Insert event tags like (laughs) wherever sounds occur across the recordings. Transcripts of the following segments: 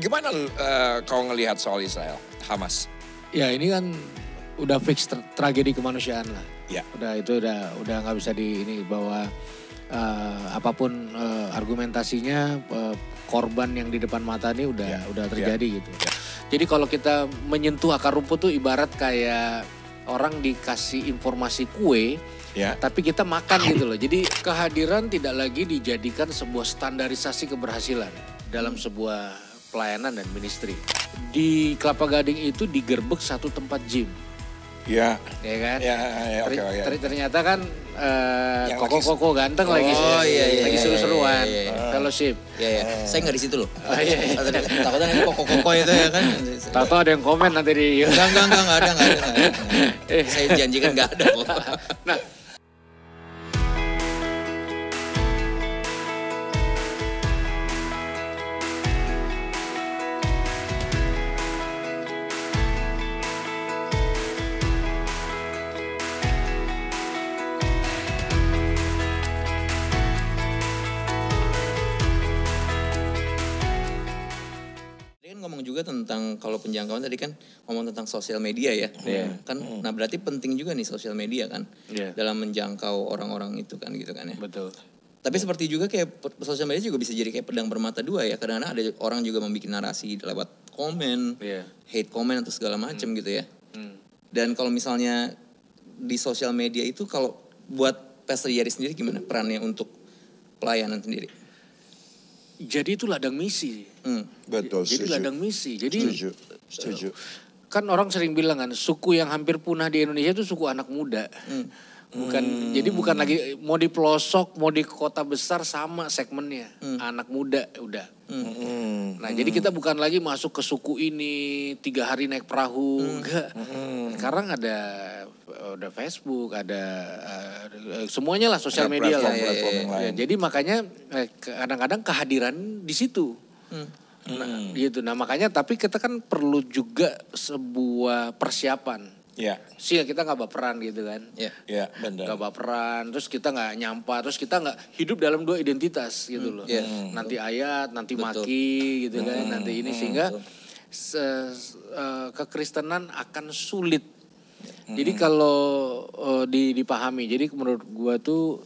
Gimana uh, kau ngelihat soal Israel, Hamas? Ya ini kan udah fix tra tragedi kemanusiaan lah. Ya. Udah itu udah udah nggak bisa di ini bahwa uh, apapun uh, argumentasinya uh, korban yang di depan mata ini udah ya. udah terjadi ya. gitu. Ya. Jadi kalau kita menyentuh akar rumput tuh ibarat kayak orang dikasih informasi kue ya. tapi kita makan gitu loh. Jadi kehadiran tidak lagi dijadikan sebuah standarisasi keberhasilan dalam sebuah pelayanan dan ministry. Di Kelapa Gading itu digerbek satu tempat gym. Iya. Iya kan? Iya, ya, okay, ya, ya, ter, ternyata kan uh, koko-koko ganteng oh, lagi. Oh iya iya. Lagi iya, iya, seru-seruan. Iya, iya, iya. Fellowship. Iya iya. Uh, Saya nggak di situ loh. (laughs) Oh, iya, iya. Takutnya nanti koko-koko itu ya kan. Tahu ada yang komen nanti di. Enggak enggak enggak ada enggak ada. (laughs) Eh. Saya janjikan enggak ada kok. nah, juga tentang kalau penjangkauan tadi kan ngomong tentang sosial media ya. Yeah. Kan hmm. nah berarti penting juga nih sosial media kan yeah. dalam menjangkau orang-orang itu kan gitu kan ya. Betul. Tapi seperti juga kayak sosial media juga bisa jadi kayak pedang bermata dua ya. karena ada orang juga membuat narasi lewat komen, yeah. hate komen atau segala macam mm. gitu ya. Mm. Dan kalau misalnya di sosial media itu kalau buat Pastry sendiri gimana perannya untuk pelayanan sendiri? jadi itu ladang misi. Hmm, betul. Jadi setuju. ladang misi. Jadi setuju. Eh, setuju. Kan orang sering bilang kan suku yang hampir punah di Indonesia itu suku anak muda. Hmm Bukan hmm. jadi bukan lagi mau di pelosok, mau di kota besar sama segmennya. Hmm. Anak muda udah. Hmm. hmm. Nah, hmm. jadi kita bukan lagi masuk ke suku ini tiga hari naik perahu hmm. enggak. Hmm. Sekarang ada ada Facebook, ada uh, semuanya lah sosial media lah. Ya, ya, ya. Jadi makanya eh, kadang-kadang kehadiran di situ. Hmm. Nah, hmm. gitu. Nah, makanya tapi kita kan perlu juga sebuah persiapan Iya. Yeah. Sih kita nggak baperan gitu kan. Iya. Yeah. yeah, Gak baperan, terus kita nggak nyampa, terus kita nggak hidup dalam dua identitas gitu hmm, loh. Yeah. Nanti ayat, nanti Betul. maki gitu kan, hmm, nanti ini mm. sehingga se, uh, kekristenan akan sulit. Mm. Jadi kalau uh, di, dipahami, jadi menurut gua tuh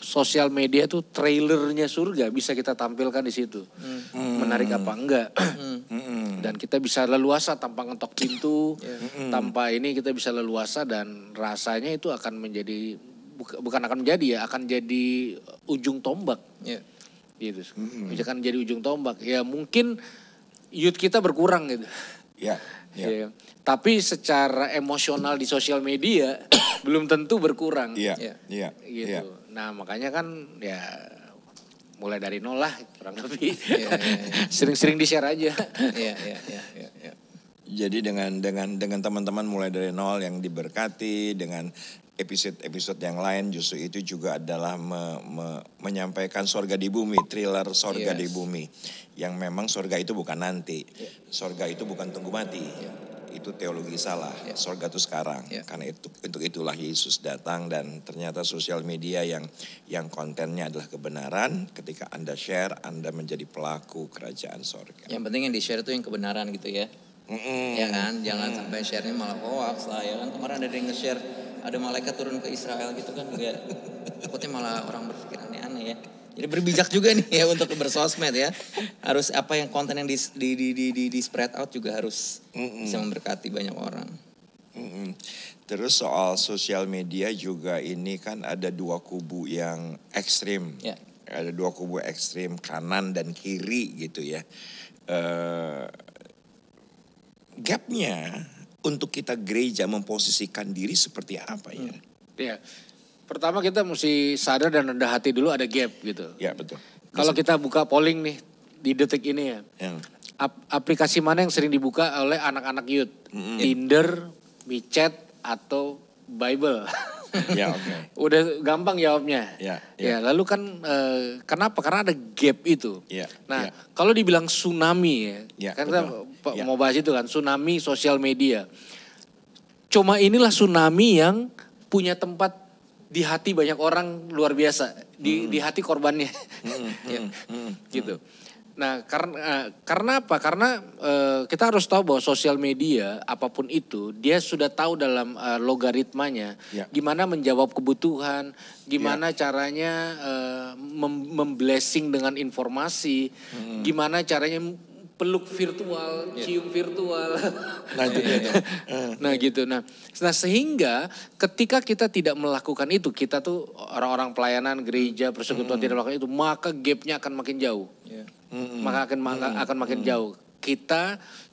sosial media itu trailernya surga bisa kita tampilkan di situ. Hmm. Menarik apa enggak? Hmm. (clears throat) Dan kita bisa leluasa tanpa ngetok pintu, yeah. Hmm. tanpa ini kita bisa leluasa dan rasanya itu akan menjadi bukan akan menjadi ya, akan jadi ujung tombak. Yeah. Gitu. Hmm. Akan jadi ujung tombak. Ya mungkin youth kita berkurang gitu. Ya. Yeah. Yeah. yeah. Tapi secara emosional di sosial media (clears throat) belum tentu berkurang. Iya. Yeah. Iya. Yeah. Gitu. Yeah Nah makanya kan ya mulai dari nol lah kurang lebih. Iya, iya, iya. Sering-sering di share aja. Iya iya iya. Jadi dengan dengan dengan teman-teman mulai dari nol yang diberkati dengan episode-episode yang lain justru itu juga adalah me, me, menyampaikan sorga di bumi, thriller sorga yes. di bumi. Yang memang sorga itu bukan nanti, sorga itu bukan tunggu mati itu teologi salah. ya. Sorga itu sekarang. ya. Karena itu untuk itulah Yesus datang dan ternyata sosial media yang yang kontennya adalah kebenaran. Ketika anda share, anda menjadi pelaku kerajaan sorga. Yang penting yang di share itu yang kebenaran gitu ya. Mm-mm. Ya kan, jangan mm. sampai sharenya malah hoax lah ya kan. Kemarin ada yang nge-share ada malaikat turun ke Israel gitu kan, juga (laughs) Takutnya malah orang berpikir aneh-aneh ya. Jadi ya, berbijak juga nih ya untuk bersosmed ya. Harus apa yang konten yang di di di di, di, di spread out juga harus Mm-mm. bisa memberkati banyak orang. Mm-mm. Terus soal sosial media juga ini kan ada dua kubu yang ekstrim. Yeah. Ada dua kubu ekstrim kanan dan kiri gitu ya. Uh, gapnya untuk kita gereja memposisikan diri seperti apa ya? Hmm. Ya, Pertama kita mesti sadar dan rendah hati dulu ada gap gitu. Ya betul. Kalau kita buka polling nih di detik ini ya. ya. aplikasi mana yang sering dibuka oleh anak-anak youth? Mm -hmm. Tinder, WeChat atau Bible? (laughs) ya, okay. Udah gampang jawabnya. Ya, ya. ya lalu kan e, kenapa? Karena ada gap itu. Ya, nah, ya. kalau dibilang tsunami ya, ya kan kita ya. mau bahas itu kan tsunami sosial media. Cuma inilah tsunami yang punya tempat di hati banyak orang luar biasa di hmm. di hati korbannya hmm, hmm (laughs) ya. Hmm, hmm, hmm, gitu nah karena eh, karena apa karena uh, kita harus tahu bahwa sosial media apapun itu dia sudah tahu dalam uh, logaritmanya ya. gimana menjawab kebutuhan gimana ya. caranya uh, mem memblessing dengan informasi hmm. gimana caranya peluk virtual, yeah. cium virtual. Nah, (laughs) eh. nah, gitu. Nah, nah sehingga ketika kita tidak melakukan itu, kita tuh orang-orang pelayanan gereja persekutuan mm. tidak melakukan itu, maka gapnya akan makin jauh. Yeah. Mm -hmm. Maka akan maka hmm. akan makin hmm. jauh. Kita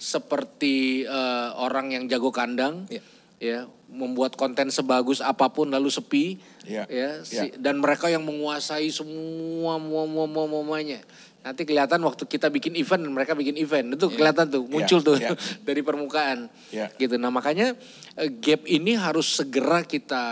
seperti uh, orang yang jago kandang. Yeah ya membuat konten sebagus apapun lalu sepi iya, ya, ya, ya. dan mereka yang menguasai semua semua, semua, semuanya. nanti kelihatan waktu kita bikin event dan mereka bikin event itu iya. kelihatan tuh iya, muncul tuh (laughs) dari permukaan gitu nah makanya eh, gap ini harus segera kita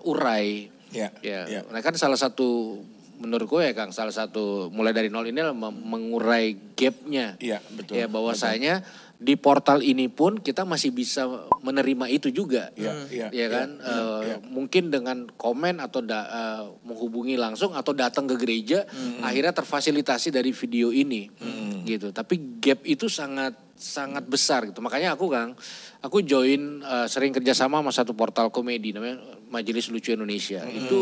uh, urai ya, ya. nah kan salah satu menurut gue ya Kang salah satu mulai dari nol ini mengurai gapnya ya, betul, ya bahwasanya di portal ini pun kita masih bisa menerima itu juga, ya, ya, ya kan? Ya, ya, uh, ya. Mungkin dengan komen atau da, uh, menghubungi langsung atau datang ke gereja, hmm. akhirnya terfasilitasi dari video ini, hmm. gitu. Tapi gap itu sangat sangat besar gitu. Makanya aku Kang, aku join uh, sering kerjasama sama satu portal komedi namanya Majelis Lucu Indonesia. Hmm. Itu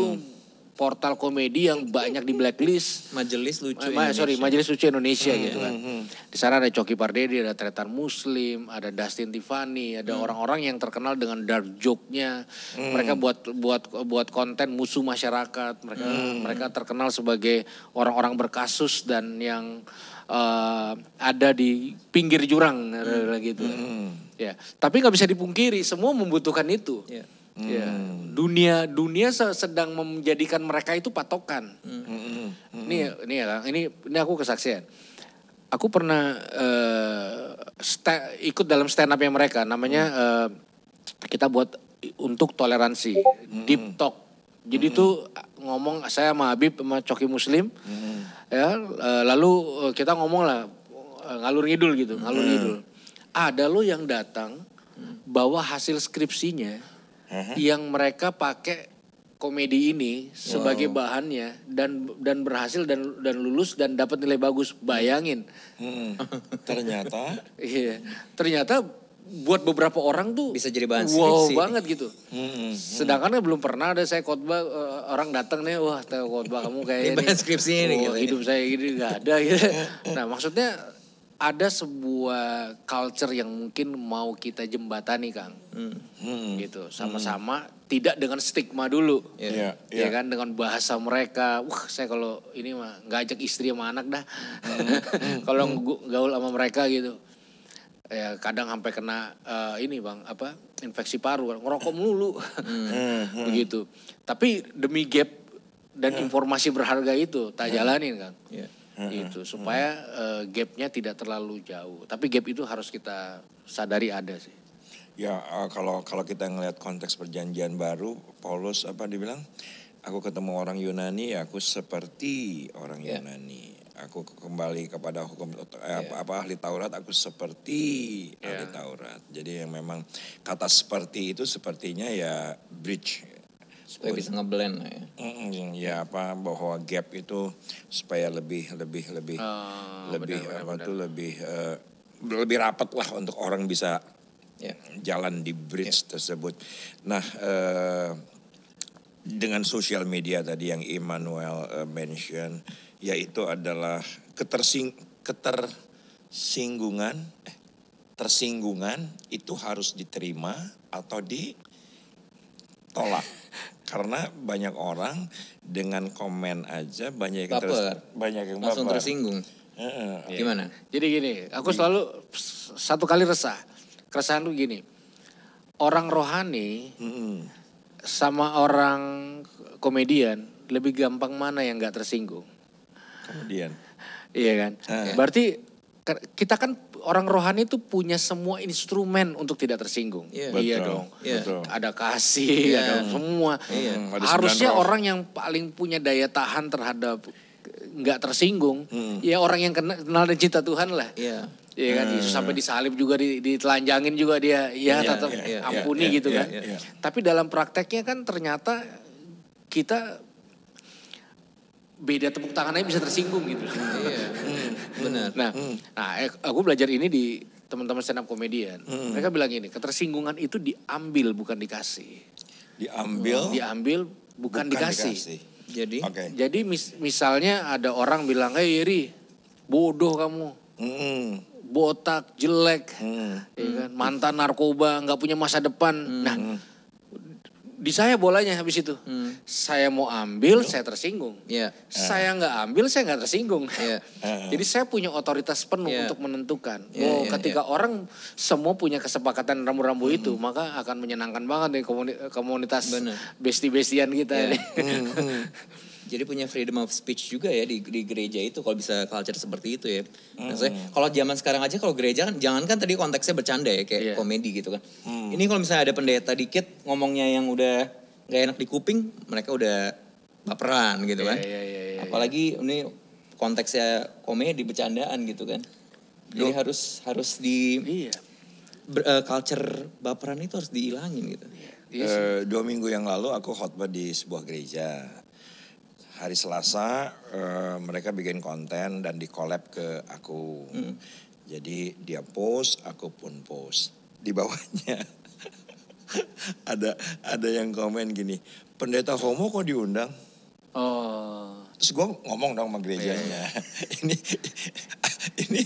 portal komedi yang banyak di blacklist. Majelis lucu. Ma Indonesia. Sorry, Majelis lucu Indonesia hmm, gitu kan. Hmm, hmm, Di sana ada Coki Pardede, ada Tretan Muslim, ada Dustin Tiffany, ada hmm. orang-orang hmm. yang terkenal dengan dark joke-nya. Hmm. Mereka buat buat buat konten musuh masyarakat. Mereka hmm. mereka terkenal sebagai orang-orang berkasus dan yang uh, ada di pinggir jurang hmm. gitu. Kan. Hmm. Ya, tapi nggak bisa dipungkiri semua membutuhkan itu. Yeah Iya. Hmm. Ya, dunia dunia sedang menjadikan mereka itu patokan. Hmm. Hmm. Hmm. hmm. Ini ini ya, ini ini aku kesaksian. Aku pernah uh, sta, ikut dalam stand up yang mereka, namanya uh, kita buat untuk toleransi, hmm. deep talk. Jadi hmm. tuh ngomong saya sama Habib sama Coki Muslim, hmm. ya uh, lalu kita ngomong lah ngalur ngidul gitu, ngalur hmm. ngidul. Ada lo yang datang bawa hasil skripsinya huh yang mereka pakai komedi ini sebagai bahannya dan dan berhasil dan dan lulus dan dapat nilai bagus bayangin hmm. ternyata (laughs) iya ternyata buat beberapa orang tuh bisa jadi bahan wow banget gitu hmm, hmm, hmm. sedangkan belum pernah ada saya khotbah eh, orang datang nih wah khotbah kamu kayak ini ini, oh, gitu, hidup saya gini gak ada gitu (laughs) nah maksudnya ada sebuah culture yang mungkin mau kita jembatani Kang. Hmm. hmm. Gitu, sama-sama hmm. tidak dengan stigma dulu. Iya yeah. yeah. yeah. kan dengan bahasa mereka. Wah, saya kalau ini mah nggak ajak istri sama anak dah. Hmm. (laughs) kalau hmm. gaul sama mereka gitu. Ya kadang sampai kena uh, ini Bang, apa? infeksi paru, ngerokok mulu, hmm. (laughs) hmm. Begitu. Tapi demi gap dan hmm. informasi berharga itu tak iya. jalanin Kang. Yeah hmm. itu supaya hmm. uh, gapnya tidak terlalu jauh. Tapi gap itu harus kita sadari ada sih. Ya uh, kalau kalau kita ngelihat konteks perjanjian baru, Paulus apa dibilang? Aku ketemu orang Yunani, aku seperti orang yeah. Yunani. Aku kembali kepada hukum eh, yeah. apa, ya. apa ahli Taurat, aku seperti yeah. ahli ya. Taurat. Jadi yang memang kata seperti itu sepertinya ya bridge supaya bisa ngeblend lah ya. Ya apa bahwa gap itu supaya lebih lebih lebih oh, lebih benar, benar, apa tuh lebih uh, lebih rapat lah untuk orang bisa yeah. jalan di bridge yeah. tersebut. Nah uh, dengan sosial media tadi yang Emmanuel uh, eh, mention yaitu adalah ketersing ketersinggungan eh, tersinggungan itu harus diterima atau ditolak. (laughs) karena banyak orang dengan komen aja banyak yang terus, banyak yang langsung baper. tersinggung. yeah. Iya. Gimana? Jadi gini, aku iya. selalu satu kali resah. Keresahan lu gini, orang rohani mm-hmm. sama orang komedian lebih gampang mana yang nggak tersinggung? Komedian. Iya kan. Uh. Berarti kita kan orang rohani itu punya semua instrumen untuk tidak tersinggung. Yeah. Iya betul. Iya dong. Yeah. Ada kasih, yeah. ada semua. Yeah. Hmm, Harusnya orang yang paling punya daya tahan terhadap nggak tersinggung, hmm. ya orang yang kenal, kenal dan cinta Tuhan lah. Yeah. Iya kan hmm. sampai disalib juga ditelanjangin juga dia ya yeah, tetap yeah, yeah, ampuni yeah, gitu yeah, kan. Yeah, yeah. Tapi dalam prakteknya kan ternyata kita beda tepuk tangannya bisa tersinggung gitu. (laughs) Iya. benar. Nah, hmm. nah eh, aku belajar ini di teman-teman stand up komedian. Hmm. Mereka bilang ini, ketersinggungan itu diambil bukan dikasih. Diambil? Oh. Diambil bukan, bukan dikasih. dikasih. Jadi okay. jadi mis misalnya ada orang bilang, "Hei Yeri, bodoh kamu." Hmm. Botak, jelek. Hmm. Ya kan? Mantan narkoba, nggak punya masa depan. Hmm. Nah, di saya bolanya habis itu. Hmm. Saya mau ambil, saya tersinggung. Yeah. Saya ah. nggak ambil, saya nggak tersinggung. Yeah. (laughs) Jadi saya punya otoritas penuh yeah. untuk menentukan. Yeah, oh, iya, ketika yeah. orang semua punya kesepakatan rambu-rambu -hmm. itu, maka akan menyenangkan banget nih komunitas besti-bestian kita. Yeah. ini. Hmm, hmm. (laughs) jadi punya freedom of speech juga ya di, di gereja itu kalau bisa culture seperti itu ya. Mm. kalau zaman sekarang aja kalau gereja kan jangan kan tadi konteksnya bercanda ya kayak yeah. komedi gitu kan. Mm. Ini kalau misalnya ada pendeta dikit ngomongnya yang udah nggak enak di kuping, mereka udah baperan gitu iya, kan. Yeah, yeah, yeah, yeah, Apalagi ini konteksnya komedi bercandaan gitu kan. Jadi Duh. harus harus di yeah. Iya. Eh, uh, culture baperan itu harus dihilangin gitu. Yeah. Uh, eh, dua minggu yang lalu aku khotbah di sebuah gereja hari Selasa uh, mereka bikin konten dan di collab ke aku. Hmm. Jadi dia post, aku pun post. Di bawahnya (laughs) ada ada yang komen gini, pendeta homo kok diundang? Oh. Terus gue ngomong dong sama gerejanya. Yeah. Iya. (laughs) Ini ini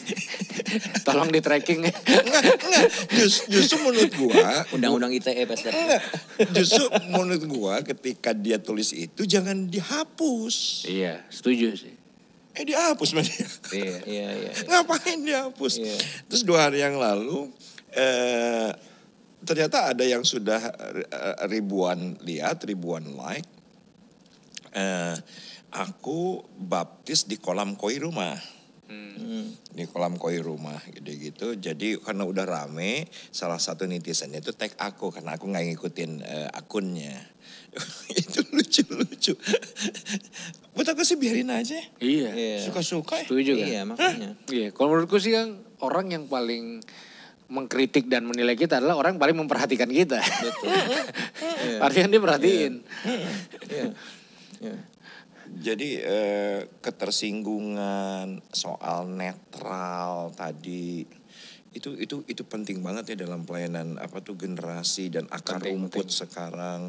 (laughs) tolong di tracking enggak enggak Just, justru menurut gua undang-undang ITE pasti enggak justru menurut gua ketika dia tulis itu jangan dihapus iya setuju sih eh dihapus mana iya, iya, iya, iya. ngapain dihapus iya. terus dua hari yang lalu eh, ternyata ada yang sudah eh, ribuan lihat ribuan like eh, aku baptis di kolam koi rumah Hmm. Di kolam koi rumah gitu-gitu. Jadi karena udah rame, salah satu netizennya itu tag aku karena aku nggak ngikutin uh, akunnya. (laughs) itu lucu-lucu. Buat aku sih biarin aja. Iya. iya. Suka-suka. Ya? Setuju kan? Iya makanya. Hah? Iya. Kalau menurutku sih yang orang yang paling mengkritik dan menilai kita adalah orang yang paling memperhatikan kita. Betul. (laughs) Artinya dia perhatiin. Yeah. Yeah. Yeah. Jadi eh, ketersinggungan soal netral tadi itu itu itu penting banget ya dalam pelayanan apa tuh generasi dan akar penting, rumput penting. sekarang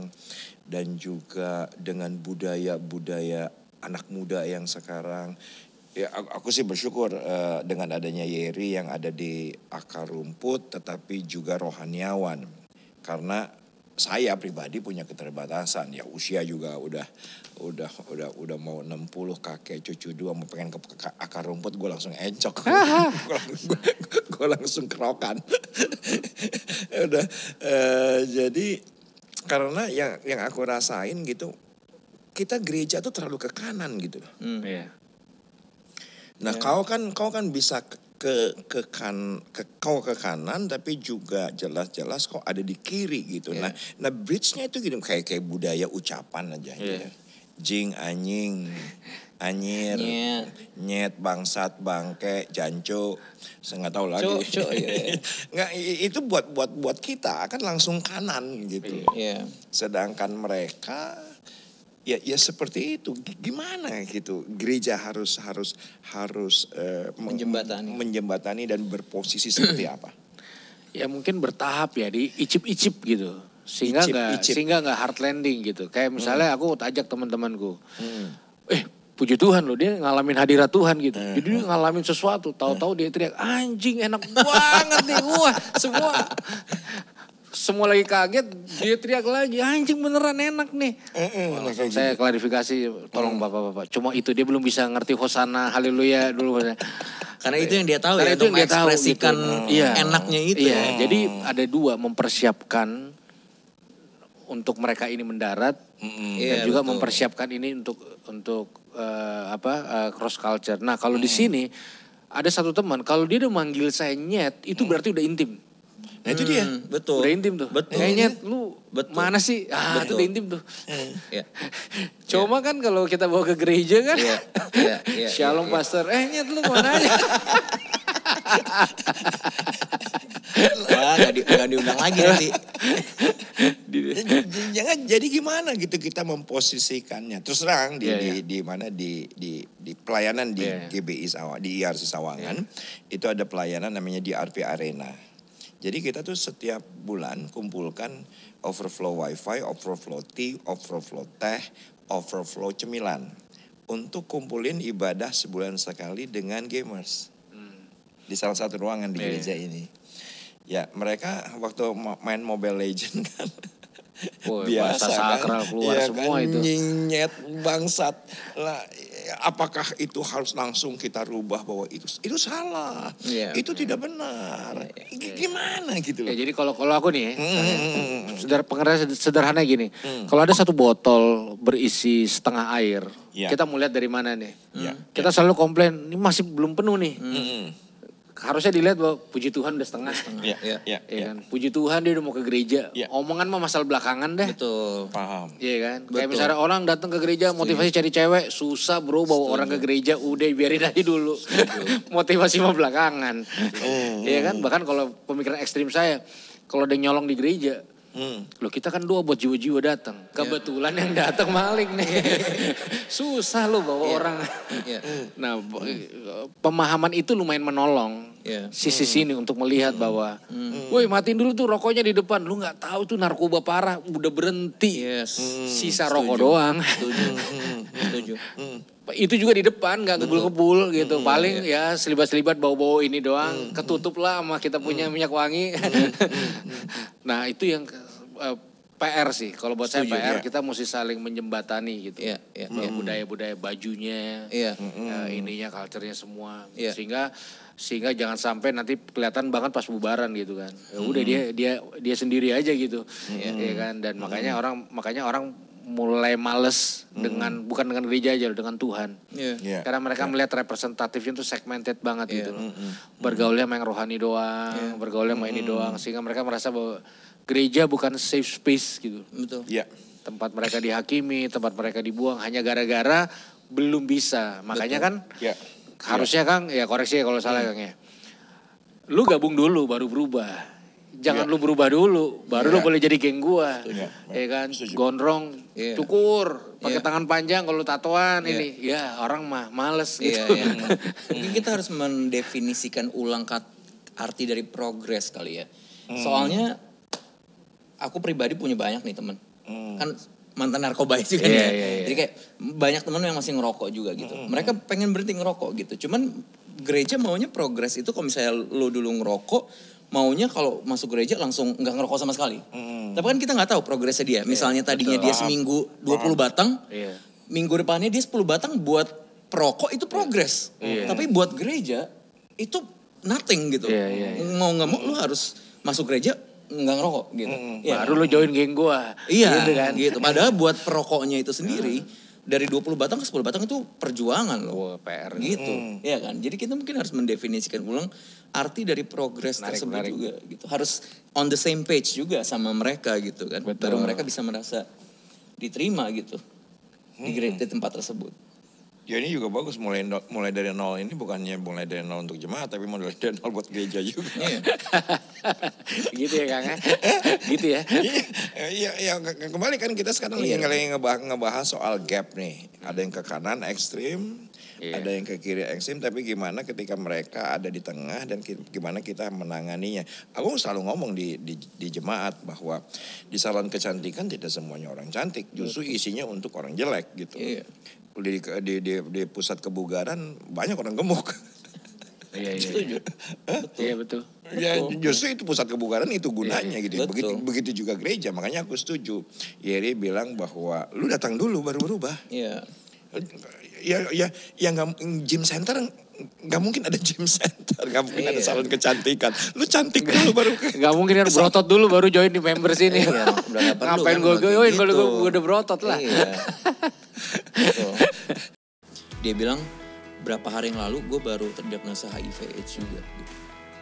dan juga dengan budaya-budaya anak muda yang sekarang ya aku sih bersyukur uh, dengan adanya Yeri yang ada di akar rumput tetapi juga rohaniawan karena saya pribadi punya keterbatasan ya usia juga udah udah udah udah mau 60 kakek cucu dua mau pengen ke, akar rumput gue langsung encok (laughs) gue langsung kerokan (laughs) udah e, jadi karena yang yang aku rasain gitu kita gereja tuh terlalu ke kanan gitu Hmm, yeah. Nah, yeah. kau kan kau kan bisa ke ke kan ke kau ke kanan tapi juga jelas-jelas kok ada di kiri gitu. Yeah. Nah, nah bridge-nya itu gini kayak kayak budaya ucapan aja gitu yeah. ya. Jing anjing, anyir, nyet, nyet bangsat, bangke, jancu, saya nggak tahu lagi. Cuk, yeah. Iya. (laughs) nggak itu buat buat buat kita kan langsung kanan gitu. Yeah. Sedangkan mereka ya ya seperti itu gimana gitu gereja harus harus harus uh, menjembatani menjembatani dan berposisi seperti (clears throat) apa ya mungkin bertahap ya di icip-icip gitu sehingga nggak sehingga nggak hard landing gitu kayak misalnya hmm. aku ajak teman-temanku hmm. eh puji Tuhan loh dia ngalamin hadirat Tuhan gitu. Uh, hmm. Jadi dia ngalamin sesuatu, tahu-tahu dia teriak anjing enak (laughs) banget nih wah semua semua lagi kaget, dia teriak lagi, anjing beneran enak nih. Eh, eh, saya klarifikasi, tolong hmm. bapak-bapak. Cuma itu dia belum bisa ngerti hosana, haleluya dulu. (laughs) Karena itu yang dia tahu Karena ya, itu yang dia tahu, gitu. Hmm. Iya. enaknya itu. Iya, hmm. jadi ada dua, mempersiapkan untuk mereka ini mendarat hmm. dan yeah, juga betul. mempersiapkan ini untuk untuk uh, apa uh, cross culture. Nah kalau mm. di sini ada satu teman kalau dia udah manggil saya nyet itu mm. berarti udah intim. Nah itu dia. Hmm, betul. Udah intim tuh. Betul. Kayaknya iya. lu betul. mana sih? Ah, betul. itu udah intim tuh. Eh. Ya. Cuma yeah. kan kalau kita bawa ke gereja kan. Yeah. Yeah. Yeah. Iya, Shalom yeah. pastor. Eh nyet lu mana aja? Wah, gak, di, gak diundang lagi nanti. Jangan jadi gimana gitu kita memposisikannya. Terus terang di, yeah, di, yeah. di mana di, di di pelayanan di yeah. Iya. GBI di IRC e Sawangan yeah. itu ada pelayanan namanya di RP Arena. Jadi kita tuh setiap bulan kumpulkan overflow wifi, overflow tea, overflow teh, overflow cemilan. Untuk kumpulin ibadah sebulan sekali dengan gamers. Di salah satu ruangan di yeah. gereja ini. Ya mereka waktu main Mobile Legend (laughs) kan. Woy, biasa kan? keluar ya, semua kan? itu. Nyinyet bangsat. Lah Ya, apakah itu harus langsung kita rubah bahwa itu itu salah, ya, itu ya. tidak benar. ya. Gimana gitu Ya, jadi kalau kalau aku nih, ya, hmm, hmm, hmm, hmm. sedar pengertian sederhana gini, hmm. kalau ada satu botol berisi setengah air, ya. kita mau lihat dari mana nih? ya. Kita selalu komplain, ini masih belum penuh nih. Hmm harusnya dilihat bahwa puji Tuhan udah setengah setengah. Iya, iya, iya. Ya kan? Puji Tuhan dia udah mau ke gereja. Ya. Omongan mah masalah belakangan deh. Betul. Paham. Iya kan? Betul. Kayak misalnya orang datang ke gereja motivasi cari cewek, susah bro bawa Setuju. orang ke gereja, udah biarin aja dulu. (laughs) motivasi mah belakangan. Iya oh. kan? Bahkan kalau pemikiran ekstrim saya, kalau ada nyolong di gereja, Hmm. Loh kita kan doa buat jiwa-jiwa datang. Iya. Kebetulan yeah. yang datang maling nih. Iya. (laughs) Susah lo bawa yeah. orang. Yeah. Nah hmm. pemahaman itu lumayan menolong yeah. sisi hmm. sini untuk melihat hmm. bahwa, hmm. woi matiin dulu tuh rokoknya di depan. Lu gak tahu tuh narkoba parah udah berhenti. Yes. Hmm. hmm. Sisa Setuju. rokok doang. Setuju. (laughs) Hmm. Setuju. Hmm. Itu juga di depan gak kebul-kebul gitu. Hmm. Paling iya. ya selibat-selibat bau-bau ini doang. Hmm. Ketutup lah sama kita punya hmm. minyak wangi. Hmm. hmm. (laughs) nah itu yang Eh, PR sih kalau buat Setuju, saya PR ya. kita mesti saling menyembatani gitu iya, iya. ya, budaya-budaya bajunya yeah. uh, ya, ininya culture semua iya. sehingga sehingga jangan sampai nanti kelihatan banget pas bubaran gitu kan ya udah hmm. dia dia dia sendiri aja gitu hmm. ya kan dan hmm. makanya orang makanya orang mulai males hmm. dengan bukan dengan gereja aja dengan Tuhan yeah. Yeah. karena mereka yeah. melihat representatifnya itu segmented banget yeah. gitu Mm -hmm. bergaulnya main rohani doang yeah. bergaulnya main mm -hmm. ini doang sehingga mereka merasa bahwa gereja bukan safe space gitu. Betul. Ya. Tempat mereka dihakimi, tempat mereka dibuang hanya gara-gara belum bisa. Makanya Betul. kan ya. harusnya ya. Kang, ya koreksi ya kalau salah ya. Kang ya. Lu gabung dulu baru berubah jangan ya. lu berubah dulu, baru ya. lu boleh jadi geng gua. Ya kan, Setuju. gondrong, ya. cukur, pakai ya. tangan panjang kalau tatoan ya. ini. Ya, orang mah males ya, gitu. Ya. (laughs) mungkin kita harus mendefinisikan ulang arti dari progres kali ya. Hmm. Soalnya aku pribadi punya banyak nih temen hmm. kan mantan narkobais juga yeah, nih ya. yeah, yeah. jadi kayak banyak temen yang masih ngerokok juga gitu hmm. hmm mereka hmm. pengen berhenti ngerokok gitu cuman gereja maunya progres itu kalau misalnya lo dulu ngerokok maunya kalau masuk gereja langsung nggak ngerokok sama sekali. Hmm. hmm. Tapi kan kita nggak tahu progresnya dia. Iya, misalnya yeah, tadinya dia seminggu 20 batang, yeah. minggu depannya dia 10 batang buat perokok itu iya. progres. Yeah. Tapi buat gereja itu nothing gitu. Yeah, yeah, yeah. Mau nggak mau lo harus masuk gereja nggak ngerokok gitu. Hmm, ya. Baru gitu. lu join geng gua. Iya, gitu kan. Gitu. Padahal buat perokoknya itu sendiri dari 20 batang ke 10 batang itu perjuangan loh. Wah, PR. Gitu. Hmm. Ya kan. Jadi kita mungkin harus mendefinisikan ulang arti dari progres tersebut menarik. juga gitu. Harus on the same page juga sama mereka gitu kan. Betul. Baru mereka bisa merasa diterima gitu. Hmm. Di, mm. di tempat tersebut. Ya ini juga bagus mulai mulai dari nol ini bukannya mulai dari nol untuk jemaat tapi mulai dari nol buat gereja juga. Iya. (laughs) gitu ya Kang? Ya? gitu ya? Iya, ya, ya, kembali kan kita sekarang iya. lagi ngebahas, ngebahas soal gap nih. Ada yang ke kanan ekstrim, iya. ada yang ke kiri ekstrim tapi gimana ketika mereka ada di tengah dan gimana kita menanganinya aku selalu ngomong di di, di jemaat bahwa di salon kecantikan tidak semuanya orang cantik justru isinya untuk orang jelek gitu iya di, di, di, di pusat kebugaran banyak orang gemuk. Iya, iya, iya, betul. Iya, betul. Ya betul. justru itu pusat kebugaran itu gunanya iya, gitu. Ya. Betul. Begitu begitu juga gereja, makanya aku setuju. Yeri bilang bahwa lu datang dulu baru berubah. Iya. Ya ya yang gak, gym center nggak mungkin ada gym center, nggak mungkin iya. ada salon kecantikan. Lu cantik dulu baru. (laughs) Nggak mungkin harus berotot dulu baru join di member ini. Iya, Ngapain kan gue join kalau gue gitu. udah berotot lah. Iya. (laughs) Gitu. (laughs) dia bilang berapa hari yang lalu gue baru terdiagnosa HIV AIDS juga gitu.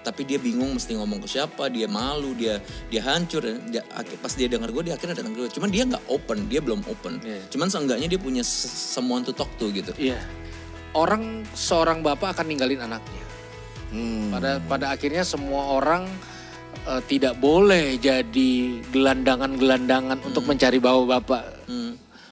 tapi dia bingung mesti ngomong ke siapa dia malu dia dia hancur dia, pas dia dengar gue dia akhirnya datang ke gue cuman dia nggak open dia belum open yeah. cuman seenggaknya dia punya semua to talk to gitu yeah. orang seorang bapak akan ninggalin anaknya hmm. pada pada akhirnya semua orang uh, tidak boleh jadi gelandangan-gelandangan hmm. untuk mencari bawa bapak hmm